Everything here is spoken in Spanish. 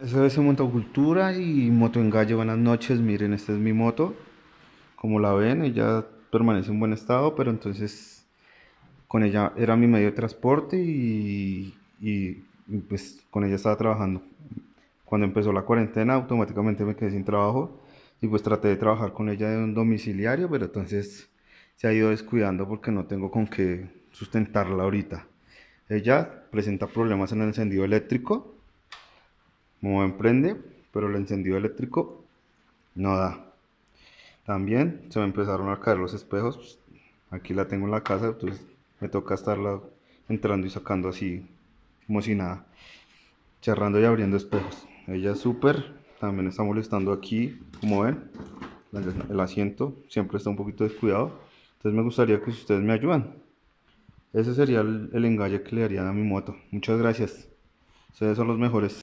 Eso es Motocultura y Moto Engalle. Buenas noches, miren, esta es mi moto. Como la ven, ella permanece en buen estado, pero entonces con ella era mi medio de transporte y, y, y pues con ella estaba trabajando. Cuando empezó la cuarentena, automáticamente me quedé sin trabajo y pues traté de trabajar con ella de un domiciliario, pero entonces se ha ido descuidando porque no tengo con qué sustentarla ahorita. Ella presenta problemas en el encendido eléctrico ven, emprende, pero el encendido eléctrico no da. También se me empezaron a caer los espejos. Pues, aquí la tengo en la casa, entonces me toca estarla entrando y sacando así, como si nada. Cerrando y abriendo espejos. Ella es súper, también está molestando aquí, como ven. El asiento siempre está un poquito descuidado. Entonces me gustaría que ustedes me ayudan. Ese sería el, engaño que le harían a mi moto. Muchas gracias. Ustedes son los mejores.